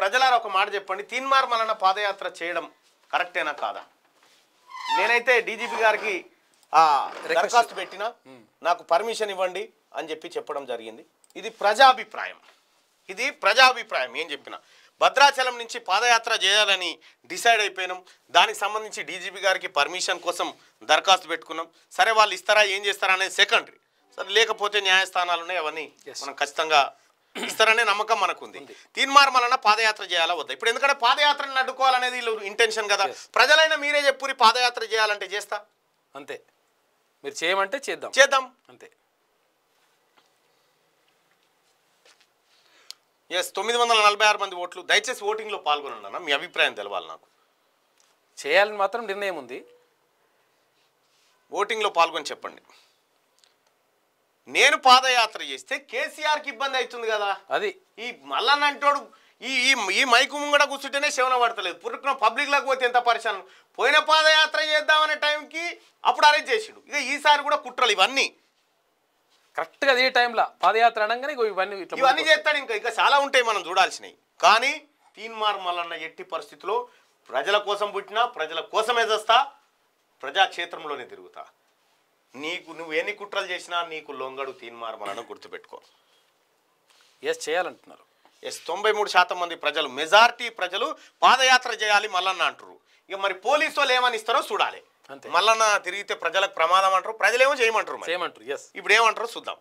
ప్రజలారా ఒక మాట చెప్పండి మలన పాదయాత్ర చేయడం కరెక్టేనా కాదా నేనైతే డీజీపీ గారికి దరఖాస్తు పెట్టినా hmm. నాకు పర్మిషన్ ఇవ్వండి అని చెప్పి చెప్పడం జరిగింది ఇది ప్రజాభిప్రాయం ఇది ప్రజాభిప్రాయం ఏం చెప్పినా భద్రాచలం నుంచి పాదయాత్ర చేయాలని డిసైడ్ అయిపోయినాం దానికి సంబంధించి డీజీపీ గారికి పర్మిషన్ కోసం దరఖాస్తు పెట్టుకున్నాం సరే వాళ్ళు ఇస్తారా ఏం చేస్తారా అనేది సెకండరీ సరే లేకపోతే న్యాయస్థానాలు ఉన్నాయి అవన్నీ మనం ఖచ్చితంగా ఇస్తారనే నమ్మకం మనకుంది తీర్మార్మలన పాదయాత్ర చేయాలా వద్దా ఇప్పుడు ఎందుకంటే పాదయాత్రను అడ్డుకోవాలనేది వీళ్ళు ఇంటెన్షన్ కదా ప్రజలైనా మీరే చెప్పురి పాదయాత్ర చేయాలంటే చేస్తా అంతే మీరు చేయమంటే చేద్దాం చేద్దాం అంతే ఎస్ తొమ్మిది వందల నలభై ఆరు మంది ఓట్లు దయచేసి ఓటింగ్లో పాల్గొనండి అన్న మీ అభిప్రాయం తెలవాలి నాకు చేయాలని మాత్రం నిర్ణయం ఉంది ఓటింగ్లో పాల్గొని చెప్పండి నేను పాదయాత్ర చేస్తే కేసీఆర్కి ఇబ్బంది అవుతుంది కదా అది ఈ మల్లన్న అంటోడు ఈ ఈ మైకు ముంగడ కూర్చుంటేనే శివన పడతలేదు పబ్లిక్ పబ్లిక్లకు పోతే ఎంత పరిశాను పోయిన పాదయాత్ర చేద్దామనే టైంకి అప్పుడు అరేంజ్ చేసిడు ఇక ఈసారి కూడా కుట్రలు ఇవన్నీ కరెక్ట్గా అదే టైంలో పాదయాత్ర అనగానే ఇవన్నీ ఇవన్నీ చేస్తాడు ఇంకా ఇంకా చాలా ఉంటాయి మనం చూడాల్సినవి కానీ తీన్మార్ మల్లన్న ఎట్టి పరిస్థితిలో ప్రజల కోసం పుట్టినా ప్రజల కోసమే చేస్తా ప్రజాక్షేత్రంలోనే తిరుగుతా నీకు నువ్వు ఎన్ని కుట్రలు చేసినా నీకు లొంగడు తీన్మార్మలను గుర్తుపెట్టుకో ఎస్ చేయాలంటున్నారు ఎస్ తొంభై మూడు శాతం మంది ప్రజలు మెజార్టీ ప్రజలు పాదయాత్ర చేయాలి మల్లన్న అంటారు ఇక మరి పోలీసు వాళ్ళు ఏమని ఇస్తారో చూడాలి మల్లన్న తిరిగితే ప్రజలకు ప్రమాదం అంటారు ప్రజలేమో చేయమంటారు చేయమంటారు ఎస్ ఇప్పుడు ఏమంటారు చూద్దాం